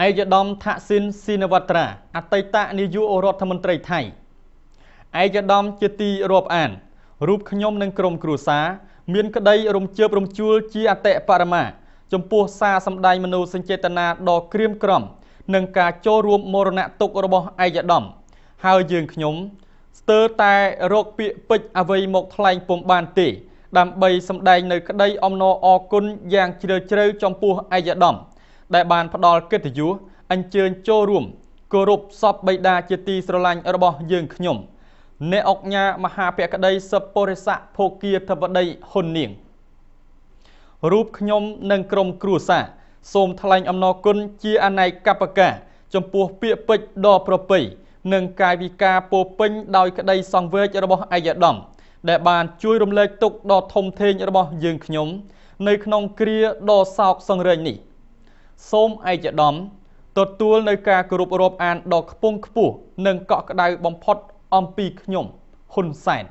ឯកឧត្តមថាក់ស៊ីនស៊ីនវត្ត្រាអតីតនាយករដ្ឋមន្ត្រីថៃឯកឧត្តមជាទីរាប់អានរូបខ្ញុំនិងក្រុមគ្រួសារមានក្តីរំជើបរំជួលជាអតិបរមាចំពោះសារសម្ដែងមនោសញ្ចេតនាដ៏ក្រៀមក្រំនឹងការចូលរួមមរណទុក្ខរបស់ឯកឧត្តមហើយយើងខ្ញុំស្ទើរតែរកពាក្យពេចន៍អ្វីមកថ្លែងពុំបានទេដើម្បីសម្ដែងនៅក្តីអំណរអគុណយ៉ាងជ្រាលជ្រៅចំពោះឯកឧត្តម។ដែលបានផ្ដល់កិត្តិយសអញ្ជើញចូលរួមគោរពសពបិតាជាទីស្រឡាញ់របស់ យើងខ្ញុំអ្នកអង្គញាមហាភក្តីសពរិស័កភោគាធិបតីហ៊ុននាងរូបខ្ញុំនិងក្រុមគ្រួសារសូមថ្លែងអំណរគុណជាអនេកកបកាចំពោះពាក្យពេចន៍ដ៏ប្រពៃនិងកាយវិការពោពេញ ដោយក្តីសង្វេគរបស់អាយដាមដែល បានជួយ រំលែកទុកដ៏ធំធេងរបស់យើងខ្ញុំ នៅក្នុងគ្រាដ៏សោក សង្រេងនេះ។សូមឯកឧត្តមទទួលនៅការគោរពរាប់អានដ៏ខ្ពង់ខ្ពស់និងកក់ក្ដៅបំផុត អំពីខ្ញុំហ៊ុនសែន។